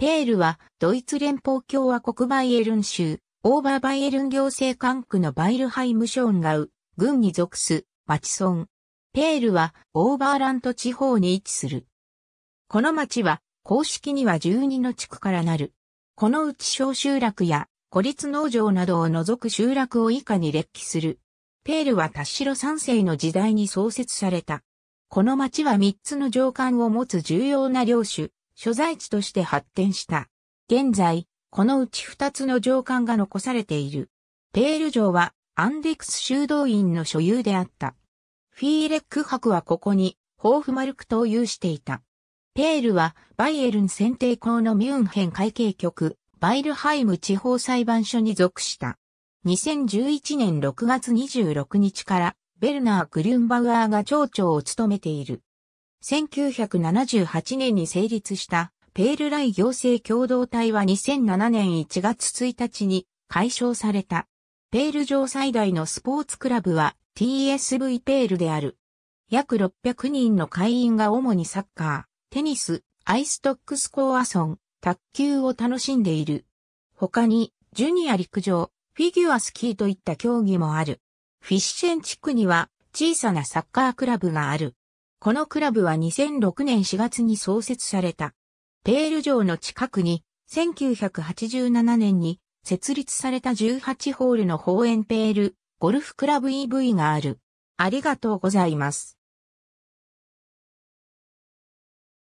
ペールは、ドイツ連邦共和国バイエルン州、オーバーバイエルン行政管区のバイルハイムショーンガウ、軍に属す、町村。ペールは、オーバーラント地方に位置する。この町は、公式には12の地区からなる。このうち小集落や、孤立農場などを除く集落を以下に列記する。ペールは達代三世の時代に創設された。この町は3つの上官を持つ重要な領主、所在地として発展した。現在、このうち二つの城管が残されている。ペール城はアンデクス修道院の所有であった。フィーレック博はここに、ホーフマルクと有していた。ペールは、バイエルン選定校のミュンヘン会計局、バイルハイム地方裁判所に属した。2011年6月26日から、ベルナー・グリュンバウアーが町長を務めている。1978年に成立したペールライ行政共同体は2007年1月1日に解消された。ペール上最大のスポーツクラブは TSV ペールである。約600人の会員が主にサッカー、テニス、アイストックスコアソン、卓球を楽しんでいる。他に、ジュニア陸上、フィギュアスキーといった競技もある。フィッシェン地区には小さなサッカークラブがある。このクラブは2006年4月に創設された。ペール城の近くに、1987年に設立された18ホールの方園ペールゴルフクラブ EV がある。ありがとうございます。